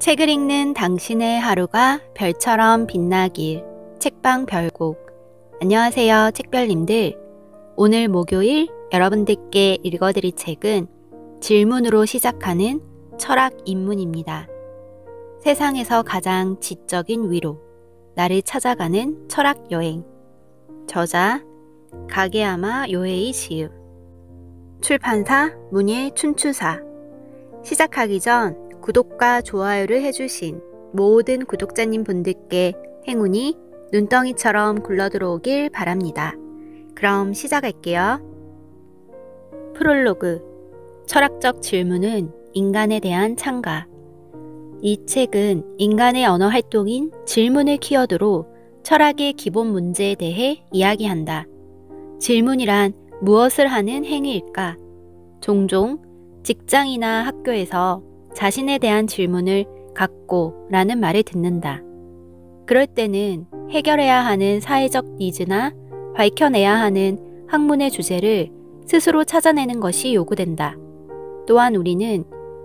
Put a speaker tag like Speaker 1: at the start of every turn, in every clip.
Speaker 1: 책을 읽는 당신의 하루가 별처럼 빛나길 책방 별곡 안녕하세요 책별님들 오늘 목요일 여러분들께 읽어드릴 책은 질문으로 시작하는 철학 입문입니다. 세상에서 가장 지적인 위로 나를 찾아가는 철학 여행 저자 가게아마 요헤이 시우 출판사 문예 춘추사 시작하기 전 구독과 좋아요를 해주신 모든 구독자님 분들께 행운이 눈덩이처럼 굴러들어오길 바랍니다. 그럼 시작할게요. 프롤로그 철학적 질문은 인간에 대한 창가 이 책은 인간의 언어 활동인 질문을 키워드로 철학의 기본 문제에 대해 이야기한다. 질문이란 무엇을 하는 행위일까? 종종 직장이나 학교에서 자신에 대한 질문을 갖고 라는 말을 듣는다. 그럴 때는 해결해야 하는 사회적 니즈나 밝혀내야 하는 학문의 주제를 스스로 찾아내는 것이 요구된다. 또한 우리는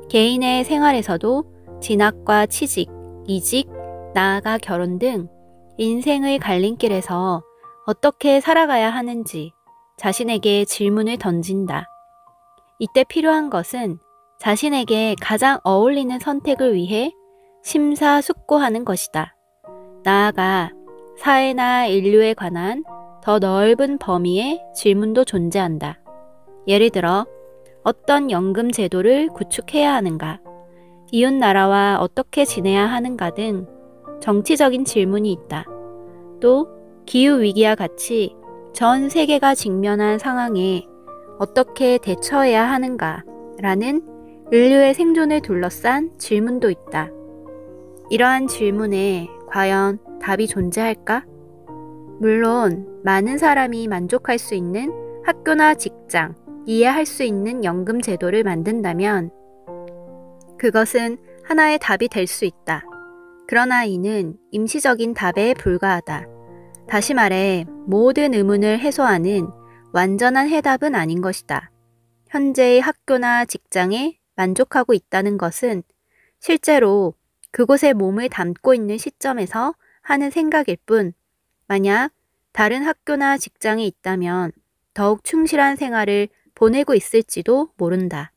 Speaker 1: 개인의 생활에서도 진학과 취직, 이직, 나아가 결혼 등 인생의 갈림길에서 어떻게 살아가야 하는지 자신에게 질문을 던진다. 이때 필요한 것은 자신에게 가장 어울리는 선택을 위해 심사숙고하는 것이다. 나아가 사회나 인류에 관한 더 넓은 범위의 질문도 존재한다. 예를 들어 어떤 연금 제도를 구축해야 하는가, 이웃 나라와 어떻게 지내야 하는가 등 정치적인 질문이 있다. 또 기후 위기와 같이 전 세계가 직면한 상황에 어떻게 대처해야 하는가라는 인류의 생존을 둘러싼 질문도 있다. 이러한 질문에 과연 답이 존재할까? 물론 많은 사람이 만족할 수 있는 학교나 직장, 이해할 수 있는 연금 제도를 만든다면 그것은 하나의 답이 될 수 있다. 그러나 이는 임시적인 답에 불과하다. 다시 말해, 모든 의문을 해소하는 완전한 해답은 아닌 것이다. 현재의 학교나 직장에 만족하고 있다는 것은 실제로 그곳에 몸을 담고 있는 시점에서 하는 생각일 뿐, 만약 다른 학교나 직장에 있다면 더욱 충실한 생활을 보내고 있을지도 모른다.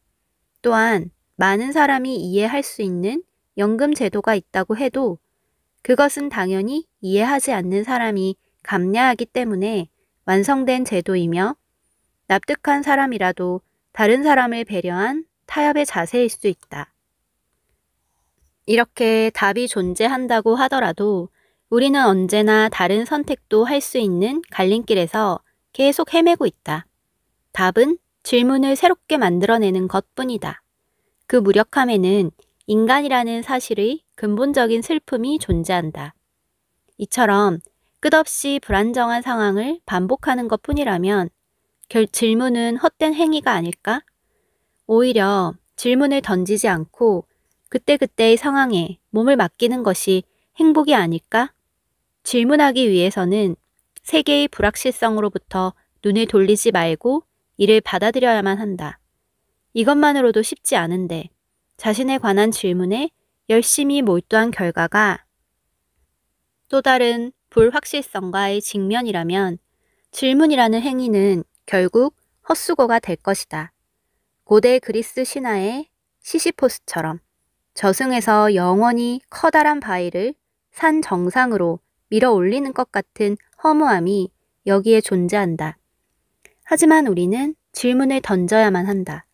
Speaker 1: 또한 많은 사람이 이해할 수 있는 연금 제도가 있다고 해도 그것은 당연히 이해하지 않는 사람이 감내하기 때문에 완성된 제도이며 납득한 사람이라도 다른 사람을 배려한 타협의 자세일 수 있다. 이렇게 답이 존재한다고 하더라도 우리는 언제나 다른 선택도 할 수 있는 갈림길에서 계속 헤매고 있다. 답은 질문을 새롭게 만들어내는 것 뿐이다. 그 무력함에는 인간이라는 사실의 근본적인 슬픔이 존재한다. 이처럼 끝없이 불안정한 상황을 반복하는 것 뿐이라면 결 질문은 헛된 행위가 아닐까? 오히려 질문을 던지지 않고 그때그때의 상황에 몸을 맡기는 것이 행복이 아닐까? 질문하기 위해서는 세계의 불확실성으로부터 눈을 돌리지 말고 이를 받아들여야만 한다. 이것만으로도 쉽지 않은데 자신에 관한 질문에 열심히 몰두한 결과가 또 다른 불확실성과의 직면이라면 질문이라는 행위는 결국 헛수고가 될 것이다. 고대 그리스 신화의 시시포스처럼 저승에서 영원히 커다란 바위를 산 정상으로 밀어 올리는 것 같은 허무함이 여기에 존재한다. 하지만 우리는 질문을 던져야만 한다.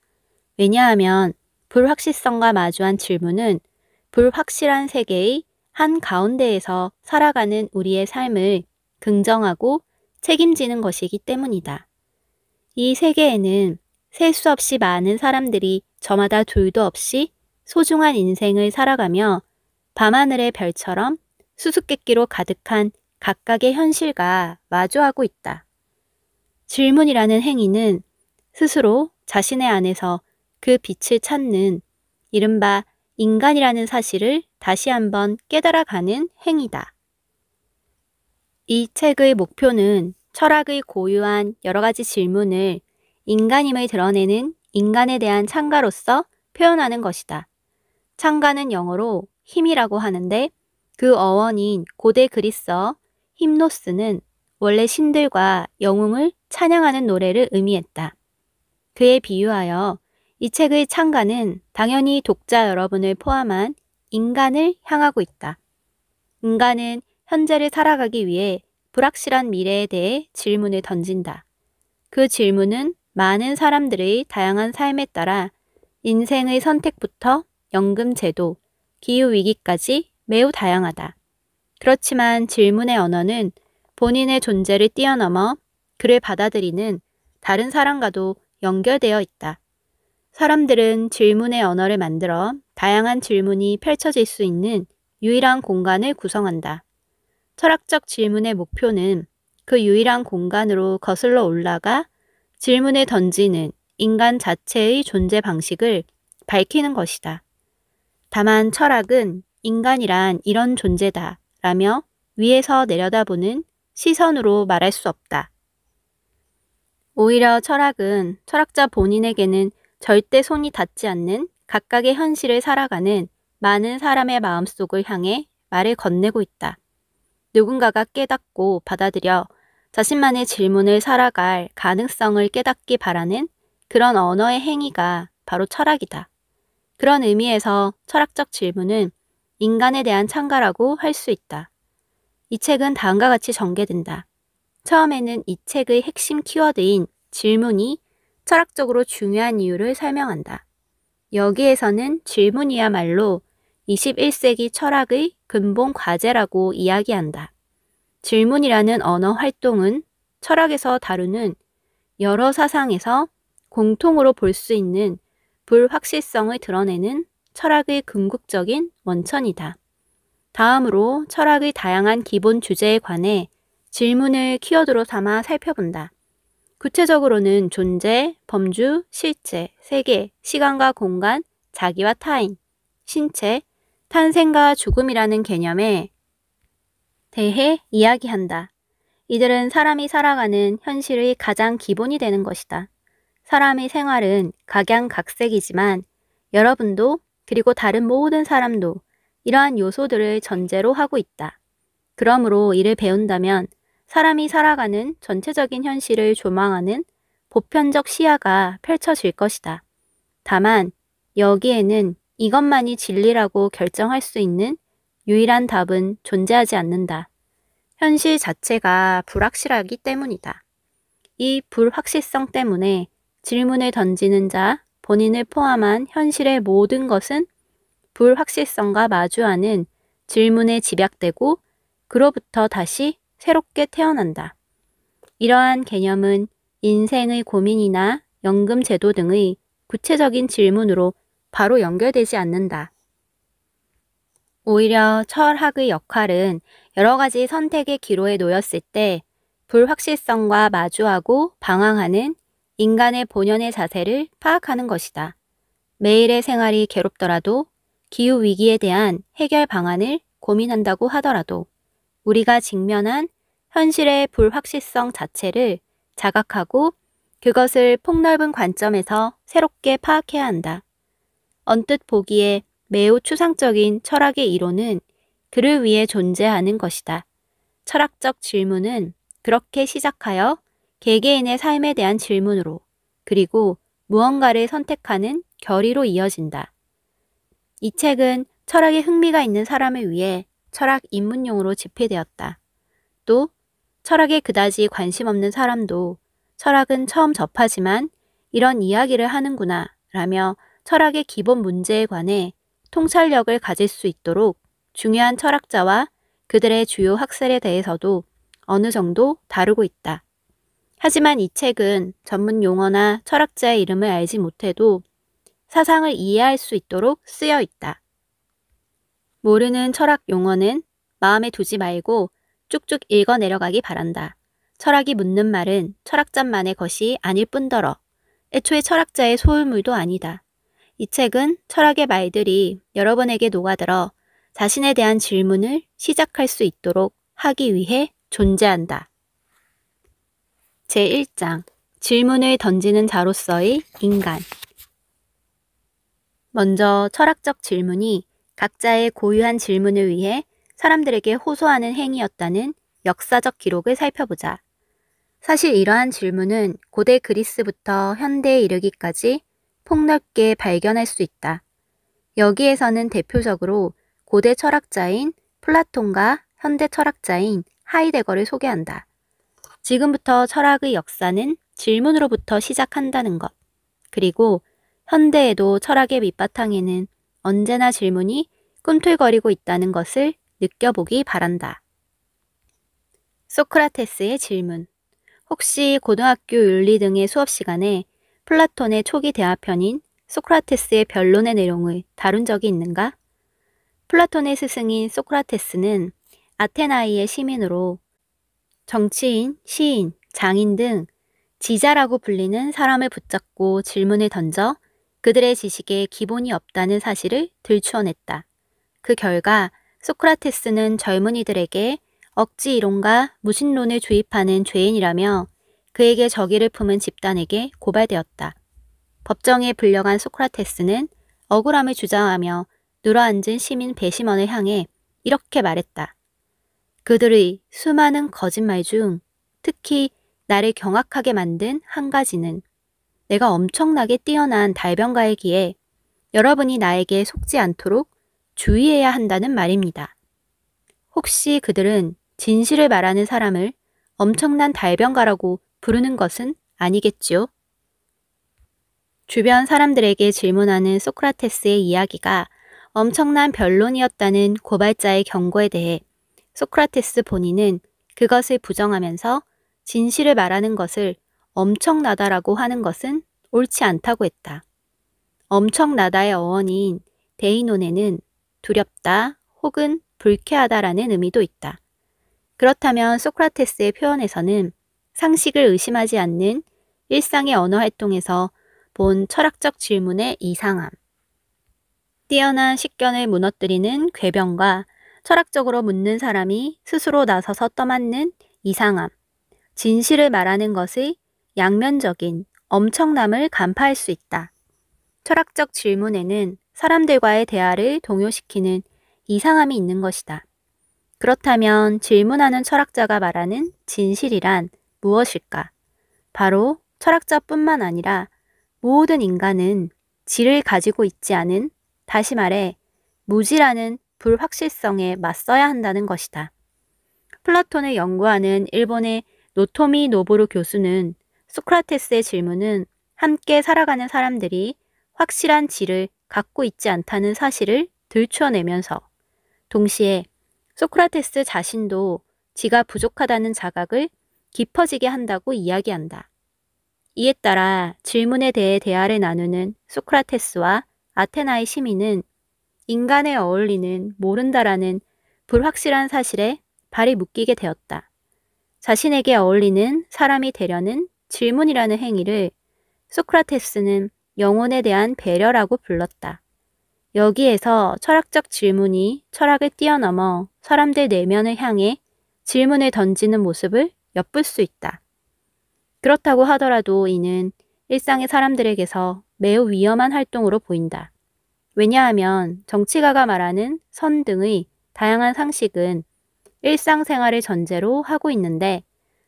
Speaker 1: 왜냐하면 불확실성과 마주한 질문은 불확실한 세계의 한 가운데에서 살아가는 우리의 삶을 긍정하고 책임지는 것이기 때문이다. 이 세계에는 셀수 없이 많은 사람들이 저마다 둘도 없이 소중한 인생을 살아가며 밤하늘의 별처럼 수수께끼로 가득한 각각의 현실과 마주하고 있다. 질문이라는 행위는 스스로 자신의 안에서 그 빛을 찾는 이른바 인간이라는 사실을 다시 한번 깨달아가는 행위다. 이 책의 목표는 철학의 고유한 여러 가지 질문을 인간임을 드러내는 인간에 대한 창가로서 표현하는 것이다. 창가는 영어로 힘이라고 하는데 그 어원인 고대 그리스어 힘노스는 원래 신들과 영웅을 찬양하는 노래를 의미했다. 그에 비유하여 이 책의 창가는 당연히 독자 여러분을 포함한 인간을 향하고 있다. 인간은 현재를 살아가기 위해 불확실한 미래에 대해 질문을 던진다. 그 질문은 많은 사람들의 다양한 삶에 따라 인생의 선택부터 연금 제도, 기후 위기까지 매우 다양하다. 그렇지만 질문의 언어는 본인의 존재를 뛰어넘어 그를 받아들이는 다른 사람과도 연결되어 있다. 사람들은 질문의 언어를 만들어 다양한 질문이 펼쳐질 수 있는 유일한 공간을 구성한다. 철학적 질문의 목표는 그 유일한 공간으로 거슬러 올라가 질문에 던지는 인간 자체의 존재 방식을 밝히는 것이다. 다만 철학은 인간이란 이런 존재다 라며 위에서 내려다보는 시선으로 말할 수 없다. 오히려 철학은 철학자 본인에게는 절대 손이 닿지 않는 각각의 현실을 살아가는 많은 사람의 마음속을 향해 말을 건네고 있다. 누군가가 깨닫고 받아들여 자신만의 질문을 살아갈 가능성을 깨닫기 바라는 그런 언어의 행위가 바로 철학이다. 그런 의미에서 철학적 질문은 인간에 대한 창가라고 할 수 있다. 이 책은 다음과 같이 전개된다. 처음에는 이 책의 핵심 키워드인 질문이 철학적으로 중요한 이유를 설명한다. 여기에서는 질문이야말로 21세기 철학의 근본 과제라고 이야기한다. 질문이라는 언어 활동은 철학에서 다루는 여러 사상에서 공통으로 볼 수 있는 불확실성을 드러내는 철학의 궁극적인 원천이다. 다음으로 철학의 다양한 기본 주제에 관해 질문을 키워드로 삼아 살펴본다. 구체적으로는 존재, 범주, 실제, 세계, 시간과 공간, 자기와 타인, 신체, 탄생과 죽음이라는 개념에 대해 이야기한다. 이들은 사람이 살아가는 현실의 가장 기본이 되는 것이다. 사람의 생활은 각양각색이지만 여러분도 그리고 다른 모든 사람도 이러한 요소들을 전제로 하고 있다. 그러므로 이를 배운다면 사람이 살아가는 전체적인 현실을 조망하는 보편적 시야가 펼쳐질 것이다. 다만 여기에는 이것만이 진리라고 결정할 수 있는 유일한 답은 존재하지 않는다. 현실 자체가 불확실하기 때문이다. 이 불확실성 때문에 질문을 던지는 자, 본인을 포함한 현실의 모든 것은 불확실성과 마주하는 질문에 집약되고 그로부터 다시 새롭게 태어난다. 이러한 개념은 인생의 고민이나 연금 제도 등의 구체적인 질문으로 바로 연결되지 않는다. 오히려 철학의 역할은 여러 가지 선택의 기로에 놓였을 때 불확실성과 마주하고 방황하는 인간의 본연의 자세를 파악하는 것이다. 매일의 생활이 괴롭더라도 기후 위기에 대한 해결 방안을 고민한다고 하더라도 우리가 직면한 현실의 불확실성 자체를 자각하고 그것을 폭넓은 관점에서 새롭게 파악해야 한다. 언뜻 보기에 매우 추상적인 철학의 이론은 그를 위해 존재하는 것이다. 철학적 질문은 그렇게 시작하여 개개인의 삶에 대한 질문으로 그리고 무언가를 선택하는 결의로 이어진다. 이 책은 철학에 흥미가 있는 사람을 위해 철학 입문용으로 집필되었다. 또 철학에 그다지 관심 없는 사람도 철학은 처음 접하지만 이런 이야기를 하는구나 라며 철학의 기본 문제에 관해 통찰력을 가질 수 있도록 중요한 철학자와 그들의 주요 학설에 대해서도 어느 정도 다루고 있다. 하지만 이 책은 전문 용어나 철학자의 이름을 알지 못해도 사상을 이해할 수 있도록 쓰여 있다. 모르는 철학 용어는 마음에 두지 말고 쭉쭉 읽어 내려가기 바란다. 철학이 묻는 말은 철학자만의 것이 아닐 뿐더러 애초에 철학자의 소유물도 아니다. 이 책은 철학의 말들이 여러분에게 녹아들어 자신에 대한 질문을 시작할 수 있도록 하기 위해 존재한다. 제1장 질문을 던지는 자로서의 인간 먼저 철학적 질문이 각자의 고유한 질문을 위해 사람들에게 호소하는 행위였다는 역사적 기록을 살펴보자. 사실 이러한 질문은 고대 그리스부터 현대에 이르기까지 폭넓게 발견할 수 있다. 여기에서는 대표적으로 고대 철학자인 플라톤과 현대 철학자인 하이데거를 소개한다. 지금부터 철학의 역사는 질문으로부터 시작한다는 것. 그리고 현대에도 철학의 밑바탕에는 언제나 질문이 꿈틀거리고 있다는 것을 느껴보기 바란다. 소크라테스의 질문. 혹시 고등학교 윤리 등의 수업 시간에 플라톤의 초기 대화편인 소크라테스의 변론의 내용을 다룬 적이 있는가? 플라톤의 스승인 소크라테스는 아테나이의 시민으로 정치인, 시인, 장인 등 지자라고 불리는 사람을 붙잡고 질문을 던져 그들의 지식에 기본이 없다는 사실을 들추어냈다. 그 결과 소크라테스는 젊은이들에게 억지 이론과 무신론을 주입하는 죄인이라며 그에게 적의를 품은 집단에게 고발되었다. 법정에 불려간 소크라테스는 억울함을 주장하며 누러앉은 시민 배심원을 향해 이렇게 말했다. 그들의 수많은 거짓말 중 특히 나를 경악하게 만든 한 가지는 내가 엄청나게 뛰어난 달변가이기에 여러분이 나에게 속지 않도록 주의해야 한다는 말입니다. 혹시 그들은 진실을 말하는 사람을 엄청난 달변가라고 부르는 것은 아니겠지요. 주변 사람들에게 질문하는 소크라테스의 이야기가 엄청난 변론이었다는 고발자의 경고에 대해 소크라테스 본인은 그것을 부정하면서 진실을 말하는 것을 엄청나다라고 하는 것은 옳지 않다고 했다. 엄청나다의 어원인 데이논에는 두렵다 혹은 불쾌하다라는 의미도 있다. 그렇다면 소크라테스의 표현에서는 상식을 의심하지 않는 일상의 언어 활동에서 본 철학적 질문의 이상함. 뛰어난 식견을 무너뜨리는 괴변과 철학적으로 묻는 사람이 스스로 나서서 떠맞는 이상함. 진실을 말하는 것의 양면적인 엄청남을 간파할 수 있다. 철학적 질문에는 사람들과의 대화를 동요시키는 이상함이 있는 것이다. 그렇다면 질문하는 철학자가 말하는 진실이란 무엇일까? 바로 철학자뿐만 아니라 모든 인간은 질을 가지고 있지 않은, 다시 말해, 무지라는 불확실성에 맞서야 한다는 것이다. 플라톤을 연구하는 일본의 노토미 노보루 교수는 소크라테스의 질문은 함께 살아가는 사람들이 확실한 질을 갖고 있지 않다는 사실을 들추어내면서 동시에 소크라테스 자신도 지가 부족하다는 자각을 깊어지게 한다고 이야기한다. 이에 따라 질문에 대해 대화를 나누는 소크라테스와 아테나의 시민은 인간에 어울리는 모른다라는 불확실한 사실에 발이 묶이게 되었다. 자신에게 어울리는 사람이 되려는 질문이라는 행위를 소크라테스는 영혼에 대한 배려라고 불렀다. 여기에서 철학적 질문이 철학을 뛰어넘어 사람들 내면을 향해 질문을 던지는 모습을 엿볼 수 있다. 그렇다고 하더라도 이는 일상의 사람들에게서 매우 위험한 활동으로 보인다. 왜냐하면 정치가가 말하는 선 등의 다양한 상식은 일상생활을 전제로 하고 있는데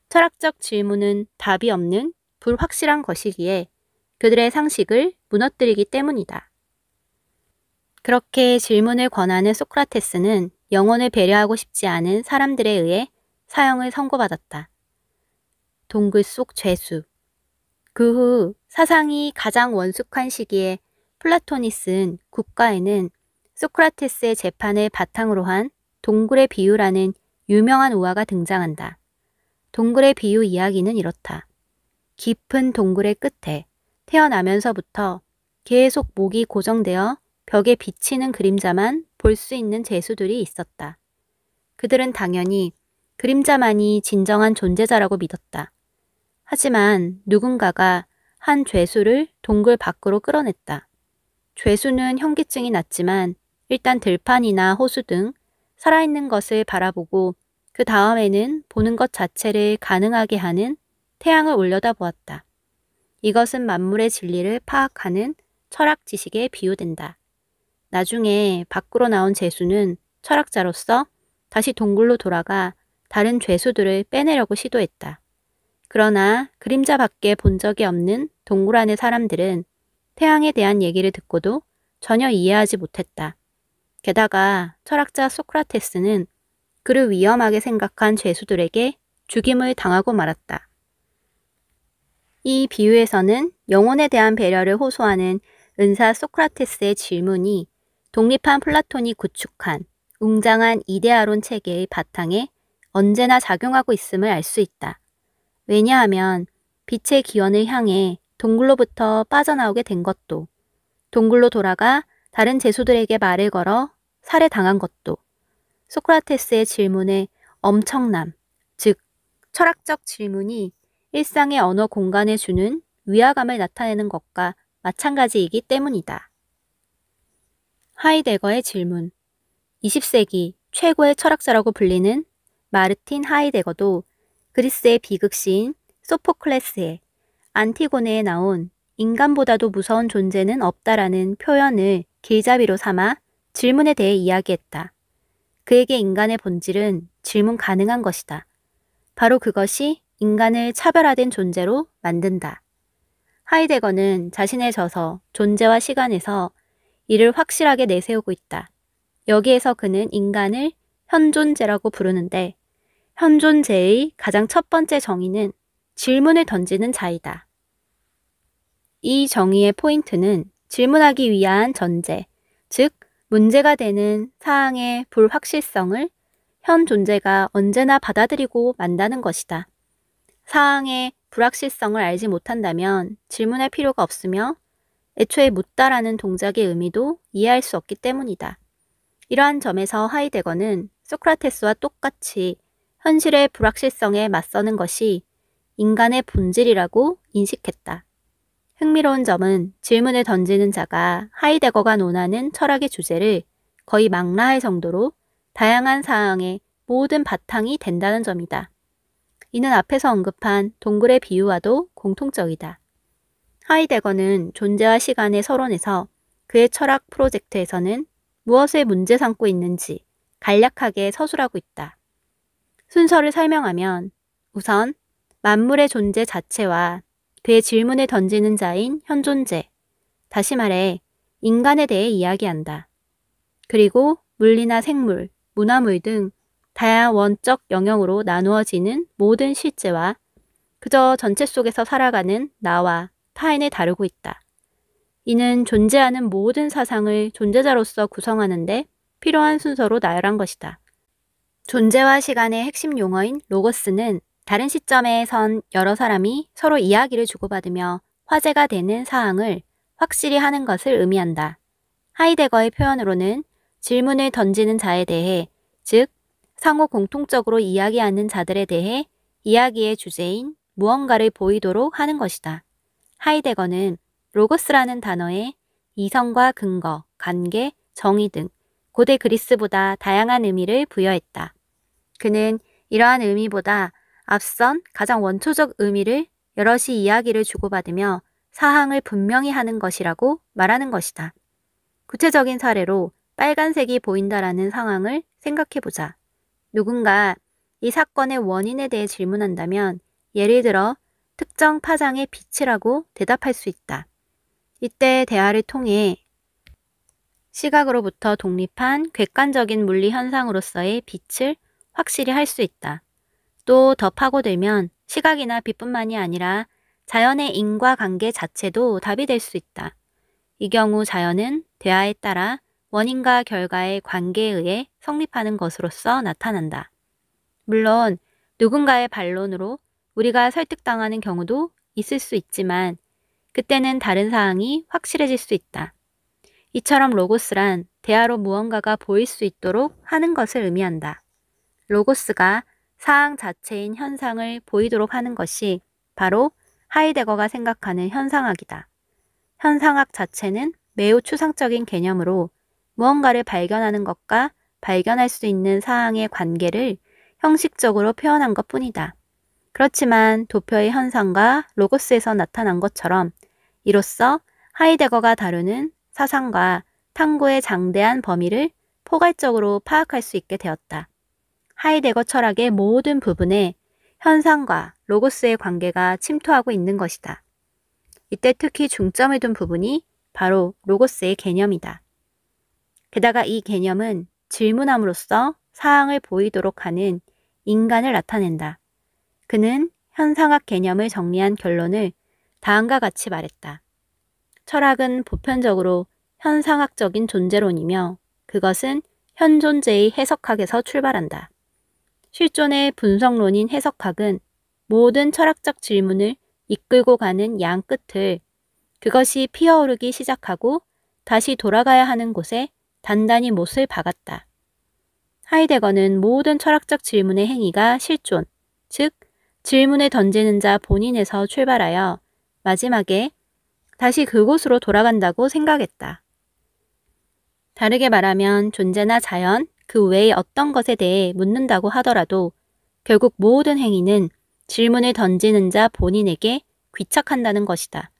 Speaker 1: 철학적 질문은 답이 없는 불확실한 것이기에 그들의 상식을 무너뜨리기 때문이다. 그렇게 질문을 권하는 소크라테스는 영혼을 배려하고 싶지 않은 사람들에 의해 사형을 선고받았다. 동굴 속 죄수. 그 후 사상이 가장 원숙한 시기에 플라톤이 쓴 국가에는 소크라테스의 재판을 바탕으로 한 동굴의 비유라는 유명한 우화가 등장한다. 동굴의 비유 이야기는 이렇다. 깊은 동굴의 끝에 태어나면서부터 계속 목이 고정되어 벽에 비치는 그림자만 볼 수 있는 재수들이 있었다. 그들은 당연히 그림자만이 진정한 존재자라고 믿었다. 하지만 누군가가 한 죄수를 동굴 밖으로 끌어냈다. 죄수는 현기증이 났지만 일단 들판이나 호수 등 살아있는 것을 바라보고 그 다음에는 보는 것 자체를 가능하게 하는 태양을 올려다보았다. 이것은 만물의 진리를 파악하는 철학 지식에 비유된다. 나중에 밖으로 나온 재수는 철학자로서 다시 동굴로 돌아가 다른 죄수들을 빼내려고 시도했다. 그러나 그림자밖에 본 적이 없는 동굴 안의 사람들은 태양에 대한 얘기를 듣고도 전혀 이해하지 못했다. 게다가 철학자 소크라테스는 그를 위험하게 생각한 죄수들에게 죽임을 당하고 말았다. 이 비유에서는 영혼에 대한 배려를 호소하는 은사 소크라테스의 질문이 독립한 플라톤이 구축한 웅장한 이데아론 체계의 바탕에 언제나 작용하고 있음을 알 수 있다. 왜냐하면 빛의 기원을 향해 동굴로부터 빠져나오게 된 것도, 동굴로 돌아가 다른 제수들에게 말을 걸어 살해당한 것도, 소크라테스의 질문에 엄청남, 즉, 철학적 질문이 일상의 언어 공간에 주는 위화감을 나타내는 것과 마찬가지이기 때문이다. 하이데거의 질문 20세기 최고의 철학자라고 불리는 마르틴 하이데거도 그리스의 비극시인 소포클레스의 안티고네에 나온 인간보다도 무서운 존재는 없다라는 표현을 길잡이로 삼아 질문에 대해 이야기했다. 그에게 인간의 본질은 질문 가능한 것이다. 바로 그것이 인간을 차별화된 존재로 만든다. 하이데거는 자신의 저서 존재와 시간에서 이를 확실하게 내세우고 있다. 여기에서 그는 인간을 현존재라고 부르는데 현존제의 가장 첫 번째 정의는 질문을 던지는 자이다. 이 정의의 포인트는 질문하기 위한 전제, 즉 문제가 되는 사항의 불확실성을 현 존재가 언제나 받아들이고 만다는 것이다. 사항의 불확실성을 알지 못한다면 질문할 필요가 없으며 애초에 묻다라는 동작의 의미도 이해할 수 없기 때문이다. 이러한 점에서 하이데거는 소크라테스와 똑같이 현실의 불확실성에 맞서는 것이 인간의 본질이라고 인식했다. 흥미로운 점은 질문을 던지는 자가 하이데거가 논하는 철학의 주제를 거의 망라할 정도로 다양한 사항의 모든 바탕이 된다는 점이다. 이는 앞에서 언급한 동굴의 비유와도 공통적이다. 하이데거는 존재와 시간의 서론에서 그의 철학 프로젝트에서는 무엇을 문제 삼고 있는지 간략하게 서술하고 있다. 순서를 설명하면 우선 만물의 존재 자체와 그의 질문을 던지는 자인 현존재, 다시 말해 인간에 대해 이야기한다. 그리고 물리나 생물, 문화물 등 다양한 원적 영역으로 나누어지는 모든 실제와 그저 전체 속에서 살아가는 나와 타인을 다루고 있다. 이는 존재하는 모든 사상을 존재자로서 구성하는데 필요한 순서로 나열한 것이다. 존재와 시간의 핵심 용어인 로고스는 다른 시점에선 여러 사람이 서로 이야기를 주고받으며 화제가 되는 사항을 확실히 하는 것을 의미한다. 하이데거의 표현으로는 질문을 던지는 자에 대해, 즉, 상호 공통적으로 이야기하는 자들에 대해 이야기의 주제인 무언가를 보이도록 하는 것이다. 하이데거는 로고스라는 단어에 이성과 근거, 관계, 정의 등 고대 그리스보다 다양한 의미를 부여했다. 그는 이러한 의미보다 앞선 가장 원초적 의미를 여럿이 이야기를 주고받으며 사항을 분명히 하는 것이라고 말하는 것이다. 구체적인 사례로 빨간색이 보인다라는 상황을 생각해보자. 누군가 이 사건의 원인에 대해 질문한다면 예를 들어 특정 파장의 빛이라고 대답할 수 있다. 이때 대화를 통해 시각으로부터 독립한 객관적인 물리 현상으로서의 빛을 확실히 할 수 있다. 또 더 파고들면 시각이나 빛뿐만이 아니라 자연의 인과 관계 자체도 답이 될 수 있다. 이 경우 자연은 대화에 따라 원인과 결과의 관계에 의해 성립하는 것으로서 나타난다. 물론 누군가의 반론으로 우리가 설득당하는 경우도 있을 수 있지만 그때는 다른 사항이 확실해질 수 있다. 이처럼 로고스란 대화로 무언가가 보일 수 있도록 하는 것을 의미한다. 로고스가 사항 자체인 현상을 보이도록 하는 것이 바로 하이데거가 생각하는 현상학이다. 현상학 자체는 매우 추상적인 개념으로 무언가를 발견하는 것과 발견할 수 있는 사항의 관계를 형식적으로 표현한 것 뿐이다. 그렇지만 도표의 현상과 로고스에서 나타난 것처럼 이로써 하이데거가 다루는 사상과 탐구의 장대한 범위를 포괄적으로 파악할 수 있게 되었다. 하이데거 철학의 모든 부분에 현상과 로고스의 관계가 침투하고 있는 것이다. 이때 특히 중점을 둔 부분이 바로 로고스의 개념이다. 게다가 이 개념은 질문함으로써 사항을 보이도록 하는 인간을 나타낸다. 그는 현상학 개념을 정리한 결론을 다음과 같이 말했다. 철학은 보편적으로 현상학적인 존재론이며 그것은 현존재의 해석학에서 출발한다. 실존의 분석론인 해석학은 모든 철학적 질문을 이끌고 가는 양 끝을 그것이 피어오르기 시작하고 다시 돌아가야 하는 곳에 단단히 못을 박았다. 하이데거는 모든 철학적 질문의 행위가 실존, 즉 질문에 던지는 자 본인에서 출발하여 마지막에 다시 그곳으로 돌아간다고 생각했다. 다르게 말하면 존재나 자연, 그 외의 어떤 것에 대해 묻는다고 하더라도 결국 모든 행위는 질문을 던지는 자 본인에게 귀착한다는 것이다.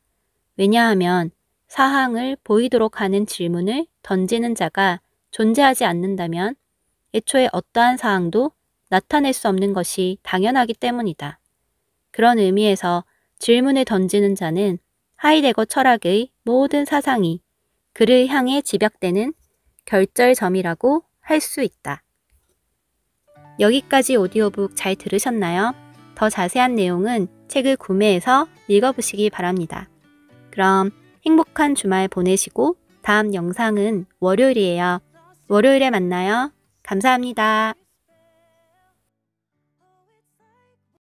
Speaker 1: 왜냐하면 사항을 보이도록 하는 질문을 던지는 자가 존재하지 않는다면 애초에 어떠한 사항도 나타낼 수 없는 것이 당연하기 때문이다. 그런 의미에서 질문을 던지는 자는 하이데거 철학의 모든 사상이 그를 향해 집약되는 결절점이라고 할 수 있다. 여기까지 오디오북 잘 들으셨나요? 더 자세한 내용은 책을 구매해서 읽어보시기 바랍니다. 그럼 행복한 주말 보내시고 다음 영상은 월요일이에요. 월요일에 만나요. 감사합니다.